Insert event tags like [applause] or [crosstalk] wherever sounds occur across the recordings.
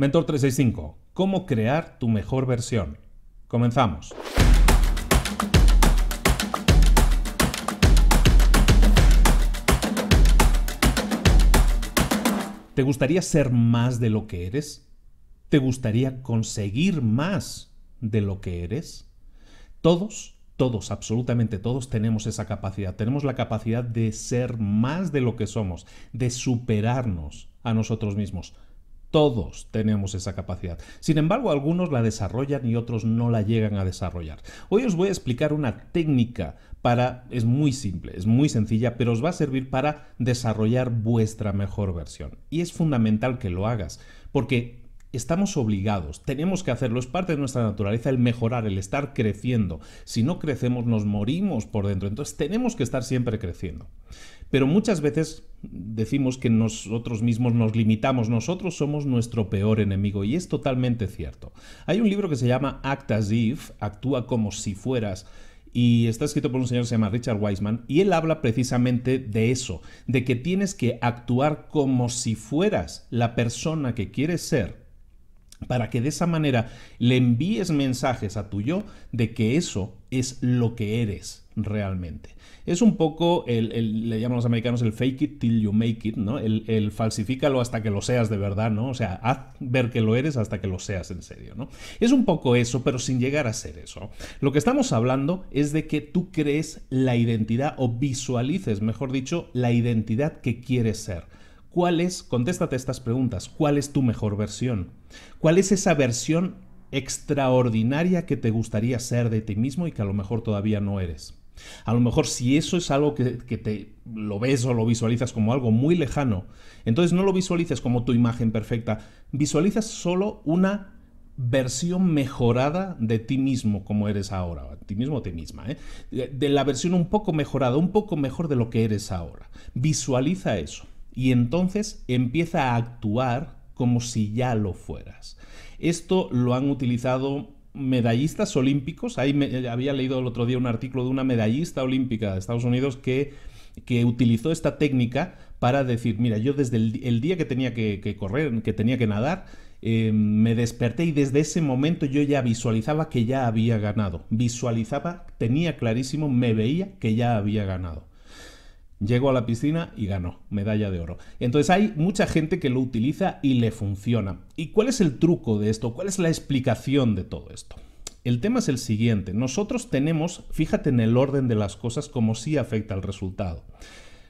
Mentor 365, ¿cómo crear tu mejor versión? Comenzamos. ¿Te gustaría ser más de lo que eres? ¿Te gustaría conseguir más de lo que eres? Todos, todos, absolutamente todos tenemos esa capacidad. Tenemos la capacidad de ser más de lo que somos, de superarnos a nosotros mismos. Todos tenemos esa capacidad. Sin embargo, algunos la desarrollan y otros no la llegan a desarrollar. Hoy os voy a explicar una técnica para, es muy simple, es muy sencilla, pero os va a servir para desarrollar vuestra mejor versión. Y es fundamental que lo hagas, porque Estamos obligados, tenemos que hacerlo, es parte de nuestra naturaleza el mejorar, el estar creciendo. Si no crecemos nos morimos por dentro, entonces tenemos que estar siempre creciendo. Pero muchas veces decimos que nosotros mismos nos limitamos, nosotros somos nuestro peor enemigo y es totalmente cierto. Hay un libro que se llama Act as If, actúa como si fueras, y está escrito por un señor que se llama Richard Wiseman, y él habla precisamente de eso, de que tienes que actuar como si fueras la persona que quieres ser para que de esa manera le envíes mensajes a tu yo de que eso es lo que eres realmente. Es un poco, el, le llaman los americanos el fake it till you make it, ¿no? El, el, falsifícalo hasta que lo seas de verdad, ¿no? O sea, haz ver que lo eres hasta que lo seas en serio, ¿no? Es un poco eso, pero sin llegar a ser eso. Lo que estamos hablando es de que tú crees la identidad o visualices, mejor dicho, la identidad que quieres ser ¿Cuál es, contéstate estas preguntas, cuál es tu mejor versión? ¿Cuál es esa versión extraordinaria que te gustaría ser de ti mismo y que a lo mejor todavía no eres? A lo mejor si eso es algo que, te lo ves o lo visualizas como algo muy lejano, entonces no lo visualizas como tu imagen perfecta, visualizas solo una versión mejorada de ti mismo como eres ahora, ti mismo o ti misma, ¿eh? de la versión un poco mejorada, un poco mejor de lo que eres ahora. Visualiza eso y entonces empieza a actuar como si ya lo fueras. Esto lo han utilizado medallistas olímpicos. Ahí me, eh, había leído el otro día un artículo de una medallista olímpica de Estados Unidos que, que utilizó esta técnica para decir, mira, yo desde el, día que tenía que, correr, que tenía que nadar, eh, me desperté y desde ese momento yo ya visualizaba que ya había ganado. Visualizaba, tenía clarísimo, me veía que ya había ganado. Llegó a la piscina y ganó, medalla de oro. Entonces hay mucha gente que lo utiliza y le funciona. ¿Y cuál es el truco de esto? ¿Cuál es la explicación de todo esto? El tema es el siguiente, nosotros tenemos, fíjate en el orden de las cosas como si afecta al resultado.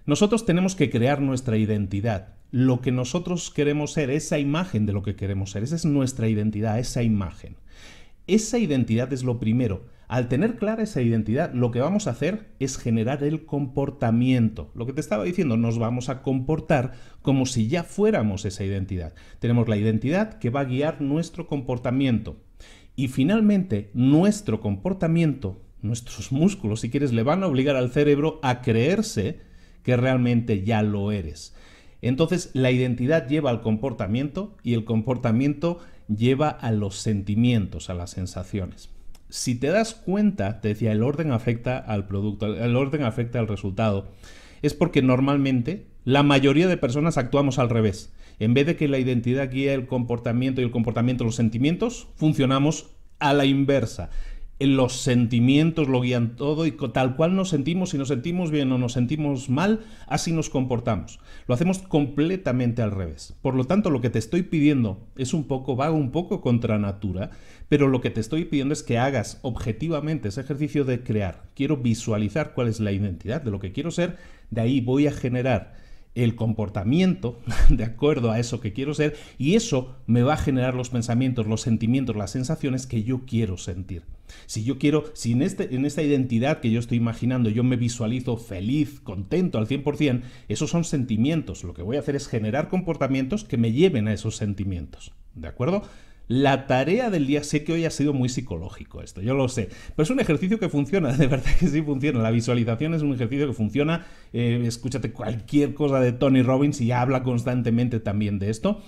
Nosotros tenemos que crear nuestra identidad. Lo que nosotros queremos ser, esa imagen de lo que queremos ser, esa es nuestra identidad, esa imagen. Esa identidad es lo primero. Al tener clara esa identidad, lo que vamos a hacer es generar el comportamiento. Lo que te estaba diciendo, nos vamos a comportar como si ya fuéramos esa identidad. Tenemos la identidad que va a guiar nuestro comportamiento. Y finalmente, nuestro comportamiento, nuestros músculos, si quieres, le van a obligar al cerebro a creerse que realmente ya lo eres. Entonces, la identidad lleva al comportamiento y el comportamiento lleva a los sentimientos, a las sensaciones. Si te das cuenta, te decía, el orden afecta al producto, el orden afecta al resultado, es porque normalmente la mayoría de personas actuamos al revés. En vez de que la identidad guíe el comportamiento y el comportamiento los sentimientos, funcionamos a la inversa los sentimientos lo guían todo y tal cual nos sentimos, si nos sentimos bien o nos sentimos mal, así nos comportamos. Lo hacemos completamente al revés. Por lo tanto, lo que te estoy pidiendo es un poco, va un poco contra natura, pero lo que te estoy pidiendo es que hagas objetivamente ese ejercicio de crear. Quiero visualizar cuál es la identidad de lo que quiero ser, de ahí voy a generar el comportamiento [laughs] de acuerdo a eso que quiero ser y eso me va a generar los pensamientos, los sentimientos, las sensaciones que yo quiero sentir. Si yo quiero, si en, este, en esta identidad que yo estoy imaginando yo me visualizo feliz, contento al 100%, esos son sentimientos. Lo que voy a hacer es generar comportamientos que me lleven a esos sentimientos. ¿De acuerdo? La tarea del día, sé que hoy ha sido muy psicológico esto, yo lo sé, pero es un ejercicio que funciona, [laughs] de verdad que sí funciona. La visualización es un ejercicio que funciona. Eh, escúchate cualquier cosa de Tony Robbins y habla constantemente también de esto.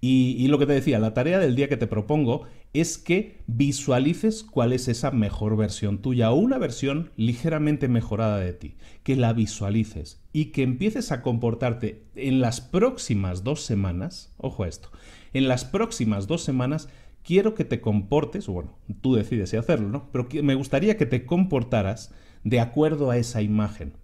Y, lo que te decía, la tarea del día que te propongo es que visualices cuál es esa mejor versión tuya o una versión ligeramente mejorada de ti, que la visualices y que empieces a comportarte en las próximas dos semanas, ojo a esto, en las próximas dos semanas quiero que te comportes, bueno, tú decides si hacerlo, ¿no? Pero me gustaría que te comportaras de acuerdo a esa imagen.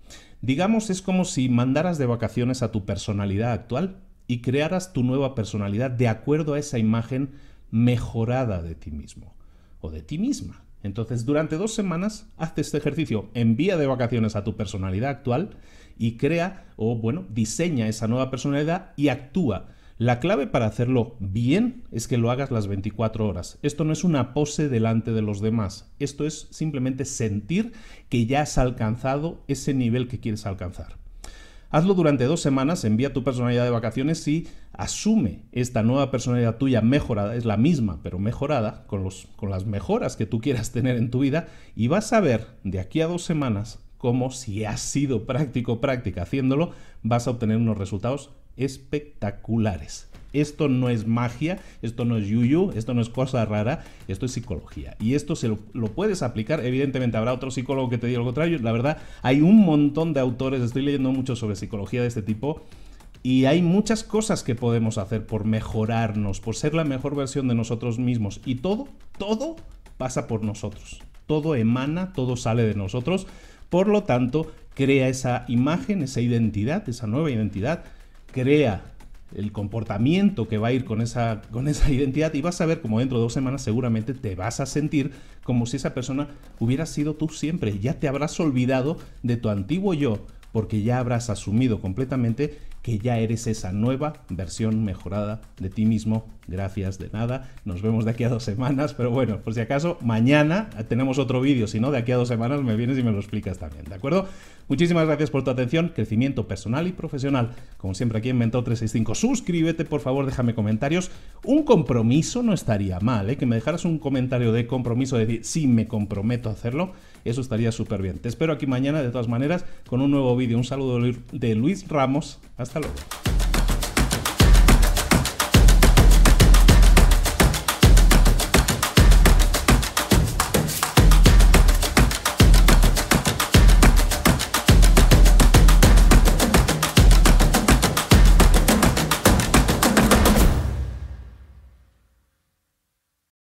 Digamos, es como si mandaras de vacaciones a tu personalidad actual y crearás tu nueva personalidad de acuerdo a esa imagen mejorada de ti mismo o de ti misma. Entonces, durante dos semanas, haz este ejercicio, envía de vacaciones a tu personalidad actual y crea o, bueno, diseña esa nueva personalidad y actúa. La clave para hacerlo bien es que lo hagas las 24 horas. Esto no es una pose delante de los demás, esto es simplemente sentir que ya has alcanzado ese nivel que quieres alcanzar. Hazlo durante dos semanas, envía tu personalidad de vacaciones y asume esta nueva personalidad tuya mejorada, es la misma pero mejorada, con, los, con las mejoras que tú quieras tener en tu vida y vas a ver de aquí a dos semanas cómo si has sido práctico práctica haciéndolo, vas a obtener unos resultados espectaculares. Esto no es magia, esto no es yuyu, esto no es cosa rara, esto es psicología. Y esto se lo, puedes aplicar, evidentemente habrá otro psicólogo que te diga lo contrario. La verdad, hay un montón de autores, estoy leyendo mucho sobre psicología de este tipo. Y hay muchas cosas que podemos hacer por mejorarnos, por ser la mejor versión de nosotros mismos. Y todo, todo pasa por nosotros. Todo emana, todo sale de nosotros. Por lo tanto, crea esa imagen, esa identidad, esa nueva identidad crea el comportamiento que va a ir con esa, con esa [laughs] identidad y vas a ver como dentro de dos semanas seguramente te vas a sentir como si esa persona hubiera sido tú siempre. Ya te habrás olvidado de tu antiguo yo porque ya habrás asumido completamente que ya eres esa nueva versión mejorada de ti mismo Gracias de nada. Nos vemos de aquí a dos semanas, pero bueno, por si acaso, mañana tenemos otro vídeo, si no, de aquí a dos semanas me vienes y me lo explicas también, ¿de acuerdo? Muchísimas gracias por tu atención, crecimiento personal y profesional. Como siempre aquí en Mentor 365, suscríbete, por favor, déjame comentarios. Un compromiso no estaría mal, ¿eh? que me dejaras un comentario de compromiso, de decir, sí, me comprometo a hacerlo, eso estaría súper bien. Te espero aquí mañana, de todas maneras, con un nuevo vídeo. Un saludo de Luis Ramos. Hasta luego.